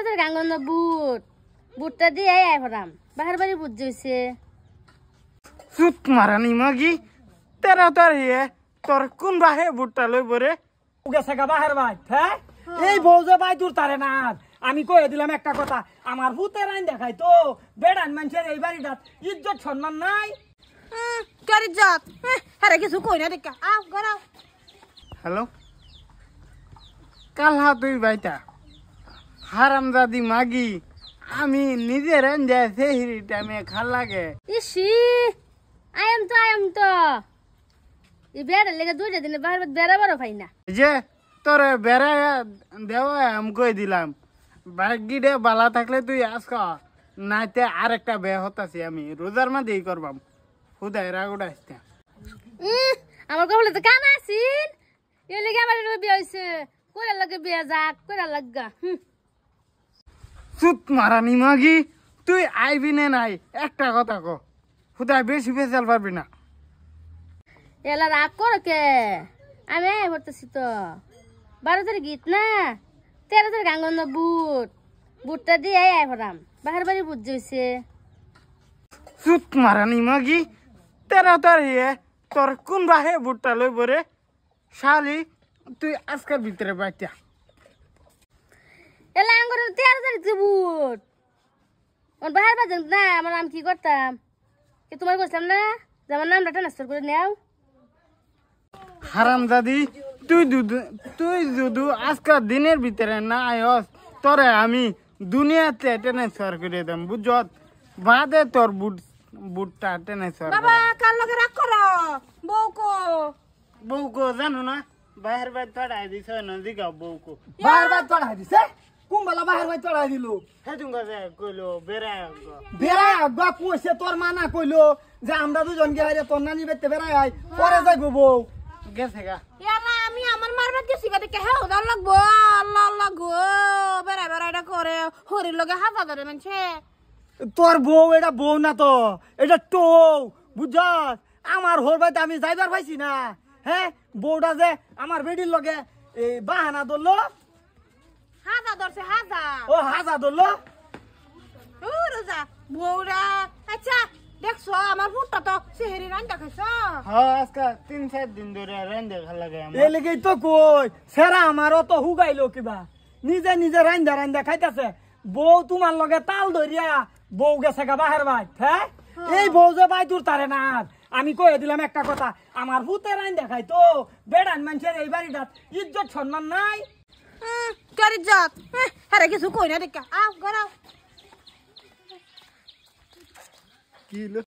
বাজারে তোর গাঙ্গন বুট বুটটা দিয়ে আই ফরাম বাহার বাড়ি বুট জইছে চুত মারানি মাগি তেরা তোর ইয়ে তোর কোন বাহে বুটটা লই বরে উগে সাকা বাহার ভাই হ্যাঁ? হ্যাঁ এই বউজে ভাই দূর তারে না আমি কয়ে দিলাম একটা কথা আমার ভূতের আইন দেখাই তো বেড়ান মানুষের এই বাড়িটা ইজ্জত সম্মান নাই তোর ইজ্জত আরে কিছু কই না দেখা আও গরাও হ্যালো কাল হা তুই বাইটা হারামদাদি মাগি আমি নিজের রেঞ্জে সেহিরি টাইমে খাল লাগে ইসি আয়াম তো আয়াম তো এই বেড়া লেগে দুইটা দিনে বাইরে বেড়াবারও পাই না যে তোর বেড়া দেওয়া আম কই দিলাম বাগিডে বালা থাকলে তুই আজক নাইতে একটা বে হতাছি আমি রোজার মাঝেই করবাম হুদাই রাগুডা আসতে আমার কবলে তো কান আছিল এ লেগে আমার বিয়ে হইছে কোরা লাগে বিয়ে যাক কোরা লাগগা হুম চুত মারানি মাগি তুই আইবি নে নাই একটা কথা কো খুদা বেশি ফেসাল পারবি না এলা রাগ কর কে আমি পড়তেছি তো বারো তারিখ গীত না তেরো তারিখ আঙ্গন বুট বুটটা দিয়ে আই পড়াম বাহার বাড়ি বুট জইছে চুত মারানি মাগি তেরো তারিখে তোর কোন বাহে বুটটা লই রে শালি তুই আজকের ভিতরে বাইতা এ লাঙ্গরের তেরো তারিখ বুট ওর বাহার না আমার নাম কি করতাম এ না আমার নামটা করে নেও দিনের ভিতরে না আয়স তোরে আমি দুনিয়াতে ট্রান্সফার করে দাম বুঝত বাদে তোর বুট বুটটা ট্রান্সফার বাবা কার লগে রাগ করো বউকো বউকো জানো না বাইরে বাইরে পড়াই দিছ না দিগাও বউকো বাইরে বাইরে পড়াই দিছে কুম্বালা বাহির ভাই চড়াই দিল কইলো বেড়ায় বেড়ায় আব্বা তোর মানা কইলো যে আমরা দুজন গে হাইরে তোর নানি বেতে বেড়ায় আই পরে বউ গেছে গা আমি আমার গেছি লাগবো লগে মানছে এটা বউ না তো এটা টো বুঝ আমার হোর ভাই আমি যাইবার পাইছি না হ্যাঁ বউটা যে আমার বেডির লগে বাহানা ধরলো হাজা ধরছে হাজা ও হাজা ধরলো রোজা বউরা আচ্ছা দেখছো আমার ভুট্টা তো সেহেরি রান দেখাইছো হ্যাঁ আজকে তিন চার দিন ধরে রান দেখা লাগে এ লেগেই তো কই সেরা আমারও তো হুগাইলো কিবা নিজে নিজে রান্দা রান্দা খাইতেছে বউ তোমার লগে তাল ধরিয়া বউ গেছে গা বাহের ভাই হ্যাঁ? হ্যাঁ এই বউ যে বাই দূর তারে না আমি কয়ে দিলাম একটা কথা আমার ভূতে আইন দেখাই তো বেড়ান মানুষের এই বাড়িটা ইজ্জত সম্মান নাই हम्म, कर जात हम्म, अरे किसको कोई ना देखा आओ घर आओ